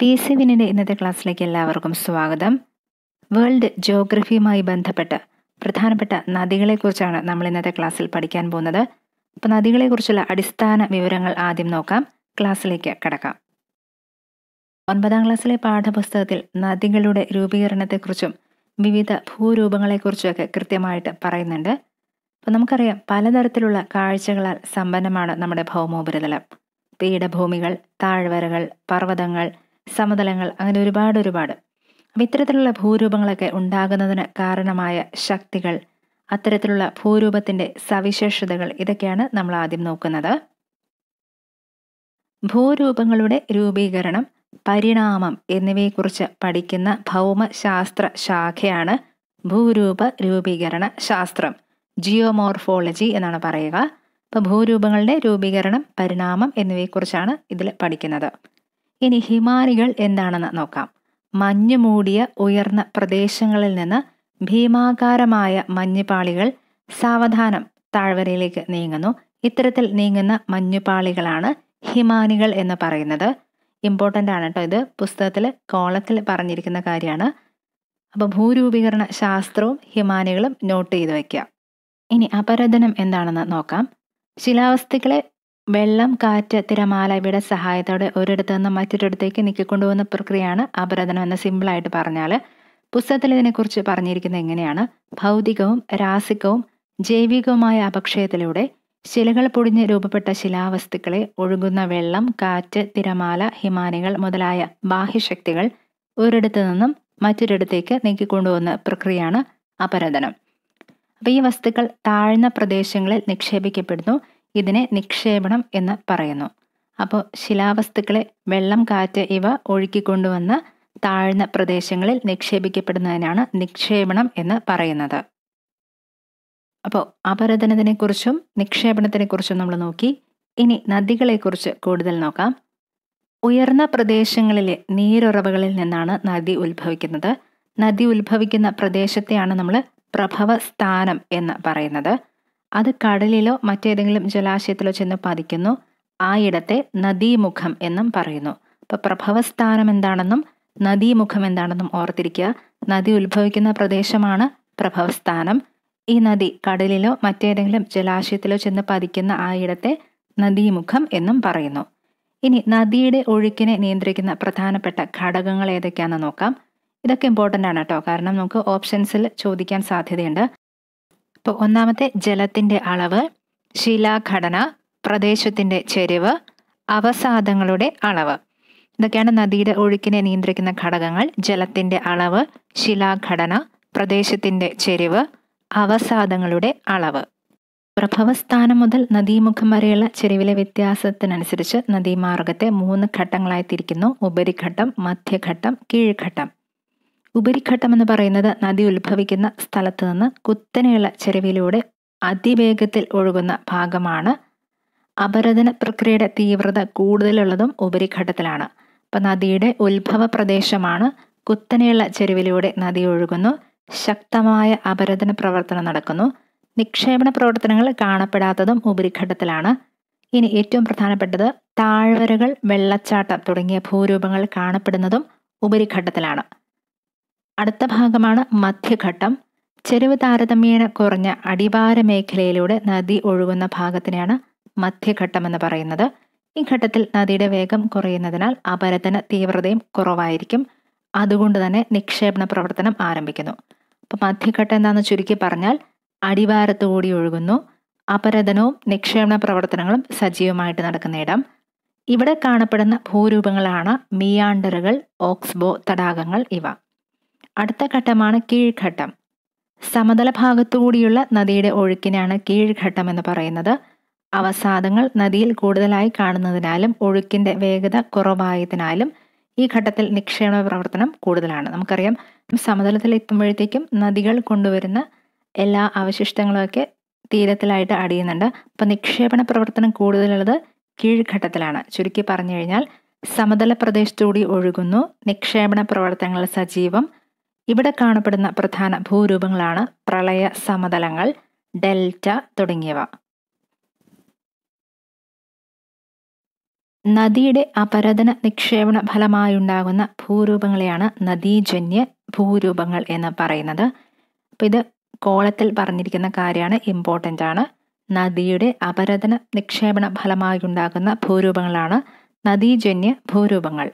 T C വിനിൻ്റെ ഇന്നത്തെ ക്ലാസ്സിലേക്ക് എല്ലാവർക്കും സ്വാഗതം വേൾഡ് ജോഗ്രഫിയുമായി ബന്ധപ്പെട്ട് പ്രധാനപ്പെട്ട നദികളെക്കുറിച്ചാണ് നമ്മൾ ഇന്നത്തെ ക്ലാസ്സിൽ പഠിക്കാൻ പോകുന്നത് അപ്പോൾ നദികളെക്കുറിച്ചുള്ള അടിസ്ഥാന വിവരങ്ങൾ ആദ്യം നോക്കാം ക്ലാസ്സിലേക്ക് കടക്കാം ഒൻപതാം ക്ലാസ്സിലെ പാഠപുസ്തകത്തിൽ നദികളുടെ രൂപീകരണത്തെക്കുറിച്ചും വിവിധ ഭൂരൂപങ്ങളെക്കുറിച്ചുമൊക്കെ കൃത്യമായിട്ട് പറയുന്നുണ്ട് അപ്പോൾ നമുക്കറിയാം പലതരത്തിലുള്ള കാഴ്ചകളാൽ സമ്പന്നമാണ് നമ്മുടെ ഭൗമോപരിതലം പീഠഭൂമികൾ താഴ്വരകൾ പർവ്വതങ്ങൾ സമതലങ്ങൾ അങ്ങനെ ഒരുപാട് ഒരുപാട് അപ്പം ഇത്തരത്തിലുള്ള ഭൂരൂപങ്ങളൊക്കെ ഉണ്ടാകുന്നതിന് കാരണമായ ശക്തികൾ അത്തരത്തിലുള്ള ഭൂരൂപത്തിൻ്റെ സവിശേഷതകൾ ഇതൊക്കെയാണ് നമ്മൾ ആദ്യം നോക്കുന്നത് ഭൂരൂപങ്ങളുടെ രൂപീകരണം പരിണാമം എന്നിവയെക്കുറിച്ച് പഠിക്കുന്ന ഭൗമശാസ്ത്ര ശാഖയാണ് ഭൂരൂപ രൂപീകരണ ശാസ്ത്രം ജിയോമോർഫോളജി എന്നാണ് പറയുക അപ്പോൾ ഭൂരൂപങ്ങളുടെ രൂപീകരണം പരിണാമം എന്നിവയെക്കുറിച്ചാണ് ഇതിൽ പഠിക്കുന്നത് ഇനി ഹിമാനികൾ എന്താണെന്ന് നോക്കാം മഞ്ഞ് മൂടിയ ഉയർന്ന പ്രദേശങ്ങളിൽ നിന്ന് ഭീമാകാരമായ മഞ്ഞുപാളികൾ സാവധാനം താഴ്വരയിലേക്ക് നീങ്ങുന്നു ഇത്തരത്തിൽ നീങ്ങുന്ന മഞ്ഞുപാളികളാണ് ഹിമാനികൾ എന്ന് പറയുന്നത് ഇമ്പോർട്ടൻ്റ് ആണ് കേട്ടോ ഇത് പുസ്തകത്തിൽ കോളത്തിൽ പറഞ്ഞിരിക്കുന്ന കാര്യമാണ് അപ്പോൾ ഭൂരൂപീകരണ ശാസ്ത്രവും ഹിമാനികളും നോട്ട് ചെയ്ത് വയ്ക്കുക ഇനി അപരദനം എന്താണെന്ന് നോക്കാം ശിലാവസ്തുക്കളെ വെള്ളം കാറ്റ് തിരമാല ഇവയുടെ സഹായത്തോടെ ഒരിടത്തു നിന്ന് മറ്റൊരിടത്തേക്ക് നീക്കിക്കൊണ്ടുപോകുന്ന പ്രക്രിയയാണ് അപരദനം എന്ന് സിമ്പിളായിട്ട് പറഞ്ഞാൽ പുസ്തകത്തിൽ ഇതിനെക്കുറിച്ച് പറഞ്ഞിരിക്കുന്നത് എങ്ങനെയാണ് ഭൗതികവും രാസികവും ജൈവികവുമായ അപക്ഷയത്തിലൂടെ ശിലകൾ പൊടിഞ്ഞ് രൂപപ്പെട്ട ശിലാവസ്തുക്കളെ ഒഴുകുന്ന വെള്ളം കാറ്റ് തിരമാല ഹിമാനികൾ മുതലായ ബാഹ്യശക്തികൾ ഒരിടത്തു നിന്നും മറ്റൊരിടത്തേക്ക് നീക്കിക്കൊണ്ടുപോകുന്ന പ്രക്രിയയാണ് അപരദനം അപ്പോൾ ഈ വസ്തുക്കൾ താഴ്ന്ന പ്രദേശങ്ങളിൽ നിക്ഷേപിക്കപ്പെടുന്നു ഇതിനെ നിക്ഷേപണം എന്ന് പറയുന്നു അപ്പോൾ ശിലാവസ്തുക്കളെ വെള്ളം കാറ്റ് ഇവ ഒഴുക്കിക്കൊണ്ടുവന്ന് താഴ്ന്ന പ്രദേശങ്ങളിൽ നിക്ഷേപിക്കപ്പെടുന്നതിനാണ് നിക്ഷേപണം എന്ന് പറയുന്നത് അപ്പോൾ അപരതനത്തിനെക്കുറിച്ചും നിക്ഷേപണത്തിനെക്കുറിച്ചും നമ്മൾ നോക്കി ഇനി നദികളെക്കുറിച്ച് കൂടുതൽ നോക്കാം ഉയർന്ന പ്രദേശങ്ങളിലെ നീരുറവുകളിൽ നിന്നാണ് നദി ഉത്ഭവിക്കുന്നത് നദി ഉത്ഭവിക്കുന്ന പ്രദേശത്തെയാണ് നമ്മൾ പ്രഭവ സ്ഥാനം എന്ന് പറയുന്നത് അത് കടലിലോ മറ്റേതെങ്കിലും ജലാശയത്തിലോ ചെന്ന് പതിക്കുന്നു ആ ഇടത്തെ നദീമുഖം എന്നും പറയുന്നു അപ്പോൾ പ്രഭവസ്ഥാനം എന്താണെന്നും നദീമുഖം എന്താണെന്നും ഓർത്തിരിക്കുക നദി ഉത്ഭവിക്കുന്ന പ്രദേശമാണ് പ്രഭവസ്ഥാനം ഈ നദി കടലിലോ മറ്റേതെങ്കിലും ജലാശയത്തിലോ ചെന്ന് പതിക്കുന്ന ആ ഇടത്തെ നദീമുഖം എന്നും പറയുന്നു ഇനി നദിയുടെ ഒഴുക്കിനെ നിയന്ത്രിക്കുന്ന പ്രധാനപ്പെട്ട ഘടകങ്ങൾ ഏതൊക്കെയാണെന്ന് നോക്കാം ഇതൊക്കെ ഇമ്പോർട്ടൻ്റ് ആണ് കേട്ടോ കാരണം നമുക്ക് ഓപ്ഷൻസിൽ ചോദിക്കാൻ സാധ്യതയുണ്ട് അപ്പോൾ ഒന്നാമത്തെ ജലത്തിൻ്റെ അളവ് ശിലാഘടന പ്രദേശത്തിൻ്റെ ചെരിവ് അവസാദങ്ങളുടെ അളവ് ഇതൊക്കെയാണ് നദിയുടെ ഒഴുക്കിനെ നിയന്ത്രിക്കുന്ന ഘടകങ്ങൾ ജലത്തിൻ്റെ അളവ് ശിലാഘടന പ്രദേശത്തിൻ്റെ ചെരിവ് അവസാദങ്ങളുടെ അളവ് പ്രഭവസ്ഥാനം മുതൽ നദീമുഖം വരെയുള്ള ചെരുവിലെ വ്യത്യാസത്തിനനുസരിച്ച് നദീമാർഗത്തെ മൂന്ന് ഘട്ടങ്ങളായി തിരിക്കുന്നു ഉപരിഘട്ടം മധ്യഘട്ടം കീഴ്ഘട്ടം ഉപരിഘട്ടം എന്ന് പറയുന്നത് നദി ഉത്ഭവിക്കുന്ന സ്ഥലത്ത് നിന്ന് കുത്തനെയുള്ള ചെരുവിലൂടെ അതിവേഗത്തിൽ ഒഴുകുന്ന ഭാഗമാണ് അപരദന പ്രക്രിയയുടെ തീവ്രത കൂടുതലുള്ളതും ഉപരിഘട്ടത്തിലാണ് അപ്പം നദിയുടെ ഉത്ഭവ പ്രദേശമാണ് കുത്തനെയുള്ള ചെരുവിലൂടെ നദി ഒഴുകുന്നു ശക്തമായ അപരദന പ്രവർത്തനം നടക്കുന്നു നിക്ഷേപണ പ്രവർത്തനങ്ങൾ കാണപ്പെടാത്തതും ഉപരിഘട്ടത്തിലാണ് ഇനി ഏറ്റവും പ്രധാനപ്പെട്ടത് താഴ്വരകൾ വെള്ളച്ചാട്ടം തുടങ്ങിയ ഭൂരൂപങ്ങൾ കാണപ്പെടുന്നതും ഉപരിഘട്ടത്തിലാണ് അടുത്ത ഭാഗമാണ് മധ്യഘട്ടം ചെരുവ് താരതമ്യേന കുറഞ്ഞ അടിവാര മേഖലയിലൂടെ നദി ഒഴുകുന്ന ഭാഗത്തിനെയാണ് മധ്യഘട്ടം എന്ന് പറയുന്നത് ഈ ഘട്ടത്തിൽ നദിയുടെ വേഗം കുറയുന്നതിനാൽ അപരതന തീവ്രതയും കുറവായിരിക്കും അതുകൊണ്ട് തന്നെ നിക്ഷേപണ പ്രവർത്തനം ആരംഭിക്കുന്നു അപ്പം മധ്യഘട്ടം എന്താണെന്ന് ചുരുക്കി പറഞ്ഞാൽ അടിവാരത്തുകൂടി ഒഴുകുന്നു അപരതനവും നിക്ഷേപണ പ്രവർത്തനങ്ങളും സജീവമായിട്ട് നടക്കുന്ന ഇടം ഇവിടെ കാണപ്പെടുന്ന ഭൂരൂപങ്ങളാണ് മിയാണ്ടറുകൾ ഓക്സ്ബോ തടാകങ്ങൾ ഇവ അടുത്ത ഘട്ടമാണ് കീഴ്ഘട്ടം സമതല ഭാഗത്തുകൂടിയുള്ള നദിയുടെ ഒഴുക്കിനാണ് കീഴ്ഘട്ടം എന്ന് പറയുന്നത് അവസാദങ്ങൾ നദിയിൽ കൂടുതലായി കാണുന്നതിനാലും ഒഴുക്കിൻ്റെ വേഗത കുറവായതിനാലും ഈ ഘട്ടത്തിൽ നിക്ഷേപ പ്രവർത്തനം കൂടുതലാണ് നമുക്കറിയാം സമതലത്തിൽ എത്തുമ്പോഴത്തേക്കും നദികൾ കൊണ്ടുവരുന്ന എല്ലാ അവശിഷ്ടങ്ങളൊക്കെ തീരത്തിലായിട്ട് അടിയുന്നുണ്ട് അപ്പോൾ നിക്ഷേപണ പ്രവർത്തനം കൂടുതലുള്ളത് കീഴ്ഘട്ടത്തിലാണ് ചുരുക്കി പറഞ്ഞു കഴിഞ്ഞാൽ സമതല പ്രദേശത്തുകൂടി ഒഴുകുന്നു നിക്ഷേപണ പ്രവർത്തനങ്ങൾ സജീവം ഇവിടെ കാണപ്പെടുന്ന പ്രധാന ഭൂരൂപങ്ങളാണ് പ്രളയ സമതലങ്ങൾ ഡെൽറ്റ തുടങ്ങിയവ നദിയുടെ അപരദന നിക്ഷേപണ ഫലമായുണ്ടാകുന്ന ഭൂരൂപങ്ങളെയാണ് നദീജന്യ ഭൂരൂപങ്ങൾ എന്ന് പറയുന്നത് അപ്പം ഇത് കോളത്തിൽ പറഞ്ഞിരിക്കുന്ന കാര്യമാണ് ഇമ്പോർട്ടൻ്റ് ആണ് നദിയുടെ അപരദന നിക്ഷേപണ ഫലമായുണ്ടാകുന്ന ഭൂരൂപങ്ങളാണ് നദീജന്യ ഭൂരൂപങ്ങൾ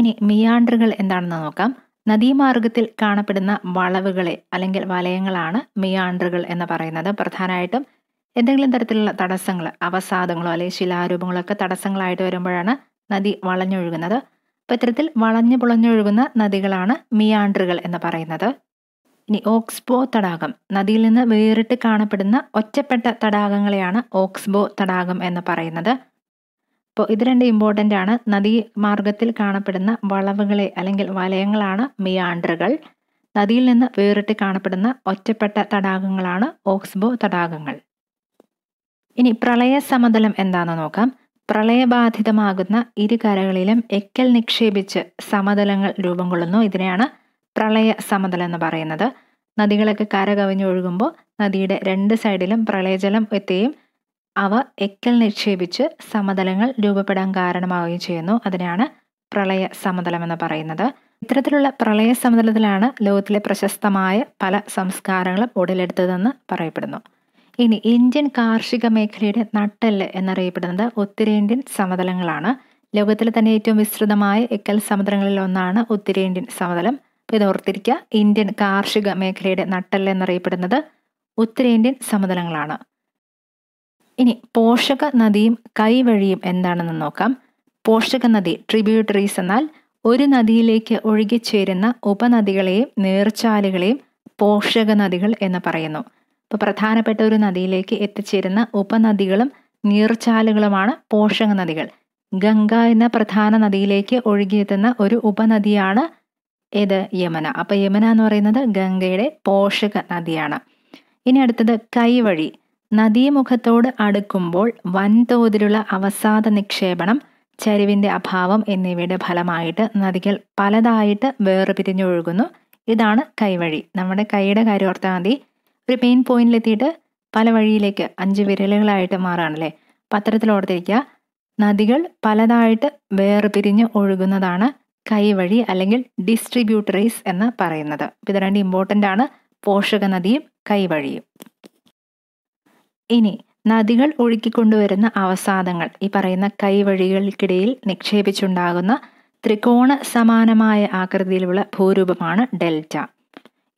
ഇനി മിയാൻഡ്രുകൾ എന്താണെന്ന് നോക്കാം നദീമാർഗത്തിൽ കാണപ്പെടുന്ന വളവുകളെ അല്ലെങ്കിൽ വലയങ്ങളാണ് മിയാണ്ടറുകൾ എന്ന് പറയുന്നത് പ്രധാനമായിട്ടും എന്തെങ്കിലും തരത്തിലുള്ള തടസ്സങ്ങൾ അവസാദങ്ങളോ അല്ലെങ്കിൽ ശിലാരൂപങ്ങളോ ഒക്കെ തടസ്സങ്ങളായിട്ട് വരുമ്പോഴാണ് നദി വളഞ്ഞൊഴുകുന്നത് അപ്പോൾ ഇത്തരത്തിൽ വളഞ്ഞു പുളഞ്ഞൊഴുകുന്ന നദികളാണ് മിയാണ്ടറുകൾ എന്ന് പറയുന്നത് ഇനി ഓക്സ്ബോ തടാകം നദിയിൽ നിന്ന് വേറിട്ട് കാണപ്പെടുന്ന ഒറ്റപ്പെട്ട തടാകങ്ങളെയാണ് ഓക്സ്ബോ തടാകം എന്ന് പറയുന്നത് അപ്പോൾ ഇത് രണ്ട് ഇമ്പോർട്ടൻ്റ് ആണ് നദീമാർഗത്തിൽ കാണപ്പെടുന്ന വളവുകളെ അല്ലെങ്കിൽ വലയങ്ങളാണ് മിയാണ്ടറുകൾ നദിയിൽ നിന്ന് വേറിട്ട് കാണപ്പെടുന്ന ഒറ്റപ്പെട്ട തടാകങ്ങളാണ് ഓക്സ്ബോ തടാകങ്ങൾ ഇനി പ്രളയ സമതലം എന്താണെന്ന് നോക്കാം പ്രളയബാധിതമാകുന്ന ഇരു കരകളിലും എക്കൽ നിക്ഷേപിച്ച് സമതലങ്ങൾ രൂപം കൊള്ളുന്നു ഇതിനെയാണ് പ്രളയ സമതലം എന്ന് പറയുന്നത് നദികളൊക്കെ കര കവിഞ്ഞൊഴുകുമ്പോൾ നദിയുടെ രണ്ട് സൈഡിലും പ്രളയജലം എത്തുകയും അവ എക്കൽ നിക്ഷേപിച്ച് സമതലങ്ങൾ രൂപപ്പെടാൻ കാരണമാവുകയും ചെയ്യുന്നു അതിനെയാണ് പ്രളയ സമതലം എന്ന് പറയുന്നത് ഇത്തരത്തിലുള്ള പ്രളയ സമതലത്തിലാണ് ലോകത്തിലെ പ്രശസ്തമായ പല സംസ്കാരങ്ങളും ഉടലെടുത്തതെന്ന് പറയപ്പെടുന്നു ഇനി ഇന്ത്യൻ കാർഷിക മേഖലയുടെ നട്ടെല്ല് എന്നറിയപ്പെടുന്നത് ഉത്തരേന്ത്യൻ സമതലങ്ങളാണ് ലോകത്തിലെ തന്നെ ഏറ്റവും വിസ്തൃതമായ എക്കൽ സമതലങ്ങളിൽ ഒന്നാണ് ഉത്തരേന്ത്യൻ സമതലം ഇത് ഓർത്തിരിക്കുക ഇന്ത്യൻ കാർഷിക മേഖലയുടെ നട്ടെല്ല് എന്നറിയപ്പെടുന്നത് ഉത്തരേന്ത്യൻ സമതലങ്ങളാണ് ഇനി പോഷക നദിയും കൈവഴിയും എന്താണെന്ന് നോക്കാം പോഷക നദി ട്രിബ്യൂട്ടറീസ് എന്നാൽ ഒരു നദിയിലേക്ക് ഒഴുകിച്ചേരുന്ന ഉപനദികളെയും നീർച്ചാലുകളെയും പോഷക നദികൾ എന്ന് പറയുന്നു ഇപ്പോൾ പ്രധാനപ്പെട്ട ഒരു നദിയിലേക്ക് എത്തിച്ചേരുന്ന ഉപനദികളും നീർച്ചാലുകളുമാണ് പോഷക നദികൾ ഗംഗ എന്ന പ്രധാന നദിയിലേക്ക് ഒഴുകിയെത്തുന്ന ഒരു ഉപനദിയാണ് ഏത് യമന അപ്പോൾ യമന എന്ന് പറയുന്നത് ഗംഗയുടെ പോഷക നദിയാണ് ഇനി അടുത്തത് കൈവഴി നദീമുഖത്തോട് അടുക്കുമ്പോൾ വൻതോതിലുള്ള അവസാദ നിക്ഷേപണം ചരിവിൻ്റെ അഭാവം എന്നിവയുടെ ഫലമായിട്ട് നദികൾ പലതായിട്ട് വേർപിരിഞ്ഞൊഴുകുന്നു ഇതാണ് കൈവഴി നമ്മുടെ കൈയുടെ കാര്യം ഓർത്താൽ മതി ഒരു മെയിൻ പോയിന്റിലെത്തിയിട്ട് പല വഴിയിലേക്ക് അഞ്ച് വിരലുകളായിട്ട് മാറാണല്ലേ പത്രത്തിൽ ഓർത്തിരിക്കുക നദികൾ പലതായിട്ട് വേർപിരിഞ്ഞ് ഒഴുകുന്നതാണ് കൈവഴി അല്ലെങ്കിൽ ഡിസ്ട്രിബ്യൂട്ടറീസ് എന്ന് പറയുന്നത് ഇത് രണ്ട് ഇമ്പോർട്ടൻ്റ് ആണ് പോഷക നദിയും കൈവഴിയും ഇനി നദികൾ ഒഴുക്കിക്കൊണ്ടുവരുന്ന അവസാദങ്ങൾ ഈ പറയുന്ന കൈവഴികൾക്കിടയിൽ നിക്ഷേപിച്ചുണ്ടാകുന്ന ത്രികോണ സമാനമായ ആകൃതിയിലുള്ള ഭൂരൂപമാണ് ഡെൽറ്റ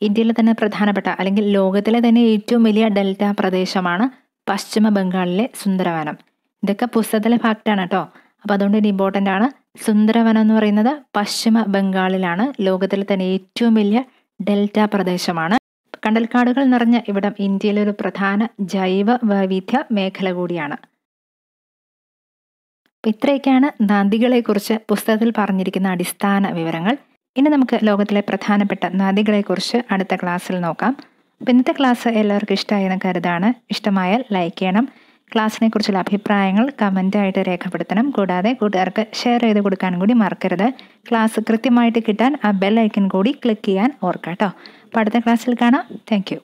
ഇന്ത്യയിലെ തന്നെ പ്രധാനപ്പെട്ട അല്ലെങ്കിൽ ലോകത്തിലെ തന്നെ ഏറ്റവും വലിയ ഡെൽറ്റ പ്രദേശമാണ് പശ്ചിമ ബംഗാളിലെ സുന്ദരവനം ഇതൊക്കെ പുസ്തകത്തിലെ ഫാക്റ്റാണ് കേട്ടോ അപ്പോൾ അതുകൊണ്ട് ഇനി ഇമ്പോർട്ടൻ്റ് ആണ് സുന്ദരവനം എന്ന് പറയുന്നത് പശ്ചിമ ബംഗാളിലാണ് ലോകത്തിലെ തന്നെ ഏറ്റവും വലിയ ഡെൽറ്റ പ്രദേശമാണ് കണ്ടൽക്കാടുകൾ നിറഞ്ഞ ഇവിടം ഇന്ത്യയിലെ ഒരു പ്രധാന ജൈവ വൈവിധ്യ മേഖല കൂടിയാണ് ഇത്രയൊക്കെയാണ് നദികളെക്കുറിച്ച് പുസ്തകത്തിൽ പറഞ്ഞിരിക്കുന്ന അടിസ്ഥാന വിവരങ്ങൾ ഇനി നമുക്ക് ലോകത്തിലെ പ്രധാനപ്പെട്ട നദികളെക്കുറിച്ച് അടുത്ത ക്ലാസ്സിൽ നോക്കാം അപ്പം ഇന്നത്തെ ക്ലാസ് എല്ലാവർക്കും ഇഷ്ടമായി എന്ന് കരുതാണ് ഇഷ്ടമായാൽ ലൈക്ക് ചെയ്യണം ക്ലാസ്സിനെ കുറിച്ചുള്ള അഭിപ്രായങ്ങൾ കമൻ്റായിട്ട് രേഖപ്പെടുത്തണം കൂടാതെ കൂട്ടുകാർക്ക് ഷെയർ ചെയ്ത് കൊടുക്കാൻ കൂടി മറക്കരുത് ക്ലാസ് കൃത്യമായിട്ട് കിട്ടാൻ ആ ബെൽ ഐക്കൺ കൂടി ക്ലിക്ക് ചെയ്യാൻ ഓർക്കാം കേട്ടോ അപ്പോൾ അടുത്ത ക്ലാസ്സിൽ കാണാം താങ്ക്